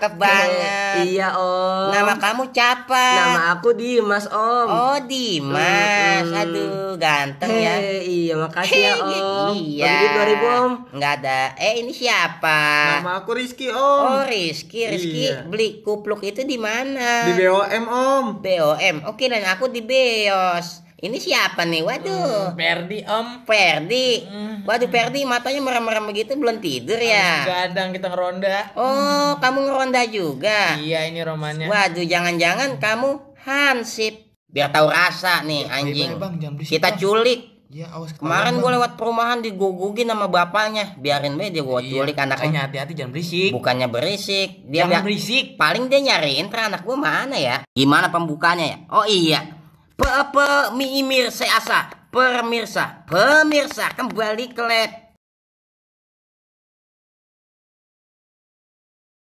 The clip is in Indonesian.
cakep iya, oh. banget. Iya, Om. Nama kamu siapa? Nama aku Dimas, Om. Oh, Dimas. Hmm. Aduh, ganteng hey, ya. Iya, makasih ya, Om. iya. dua ribu Om. Enggak ada. Eh, ini siapa? Nama aku Rizky, Om. Oh, Rizky. Rizky iya. beli kupluk itu di mana? Di BOM, Om. BOM. Oke, dan aku di BEOS. Ini siapa nih? Waduh. Hmm, Perdi om. Perdi. Hmm. Waduh Perdi matanya merem-merem begitu belum tidur ya? Kadang kita ngeronda. Oh kamu ngeronda juga? Iya ini romannya. Waduh jangan-jangan kamu hansip. Biar tahu rasa nih iya, anjing. Iya, bang, bang, kita culik. Ya, awas Kemarin gue lewat perumahan digugugin sama bapaknya. Biarin be dia gue iya, culik anaknya. hati-hati jangan berisik. Bukannya berisik, dia jangan berisik. Paling dia nyariin anak gue mana ya? Gimana pembukanya ya? Oh iya, pe, pe, mir, se, pemirsa, pemirsa, kembali ke lab